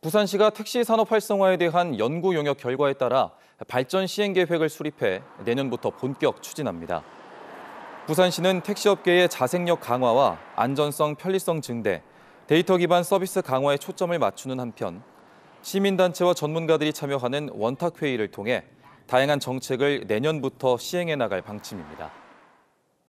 부산시가 택시 산업 활성화에 대한 연구 용역 결과에 따라 발전 시행 계획을 수립해 내년부터 본격 추진합니다. 부산시는 택시업계의 자생력 강화와 안전성, 편리성 증대, 데이터 기반 서비스 강화에 초점을 맞추는 한편 시민단체와 전문가들이 참여하는 원탁회의를 통해 다양한 정책을 내년부터 시행해 나갈 방침입니다.